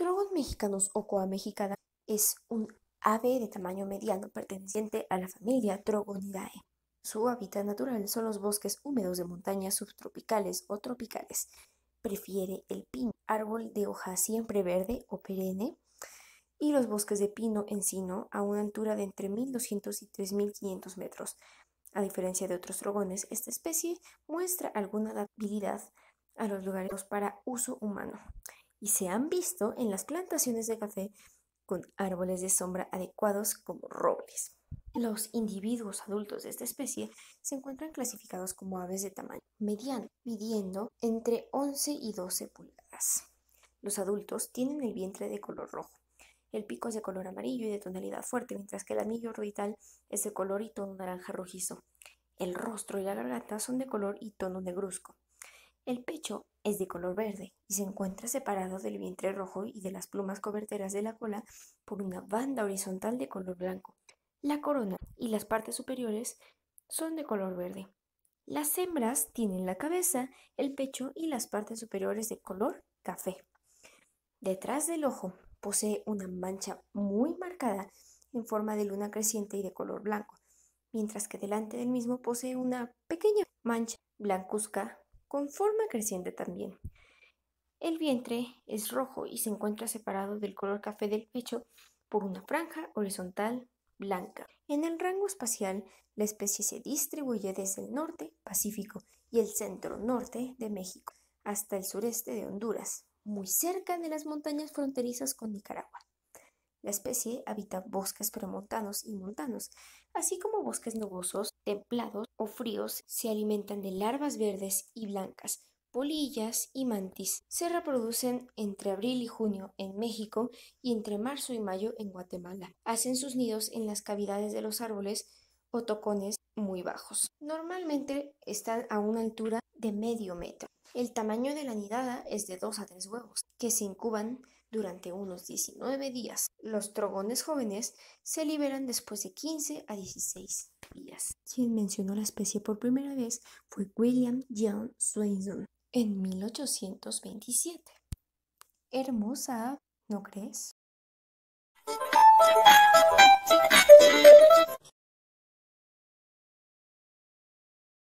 Trogón mexicanos o coa mexicana es un ave de tamaño mediano perteneciente a la familia Trogonidae. Su hábitat natural son los bosques húmedos de montañas subtropicales o tropicales. Prefiere el pino, árbol de hoja siempre verde o perenne, y los bosques de pino encino a una altura de entre 1200 y 3500 metros. A diferencia de otros trogones, esta especie muestra alguna adaptabilidad a los lugares para uso humano y se han visto en las plantaciones de café con árboles de sombra adecuados como robles. Los individuos adultos de esta especie se encuentran clasificados como aves de tamaño mediano, midiendo entre 11 y 12 pulgadas. Los adultos tienen el vientre de color rojo. El pico es de color amarillo y de tonalidad fuerte, mientras que el anillo orbital es de color y tono naranja rojizo. El rostro y la garganta son de color y tono negruzco. El pecho es de color verde y se encuentra separado del vientre rojo y de las plumas coberteras de la cola por una banda horizontal de color blanco. La corona y las partes superiores son de color verde. Las hembras tienen la cabeza, el pecho y las partes superiores de color café. Detrás del ojo posee una mancha muy marcada en forma de luna creciente y de color blanco, mientras que delante del mismo posee una pequeña mancha blancuzca con forma creciente también. El vientre es rojo y se encuentra separado del color café del pecho por una franja horizontal blanca. En el rango espacial, la especie se distribuye desde el norte Pacífico y el centro norte de México hasta el sureste de Honduras, muy cerca de las montañas fronterizas con Nicaragua. La especie habita bosques premontanos y montanos, así como bosques nubosos, templados o fríos. Se alimentan de larvas verdes y blancas, polillas y mantis. Se reproducen entre abril y junio en México y entre marzo y mayo en Guatemala. Hacen sus nidos en las cavidades de los árboles o tocones muy bajos. Normalmente están a una altura de medio metro. El tamaño de la nidada es de dos a tres huevos, que se incuban durante unos 19 días. Los trogones jóvenes se liberan después de 15 a 16 días. Quien mencionó la especie por primera vez fue William John Swainson en 1827. Hermosa, ¿no crees?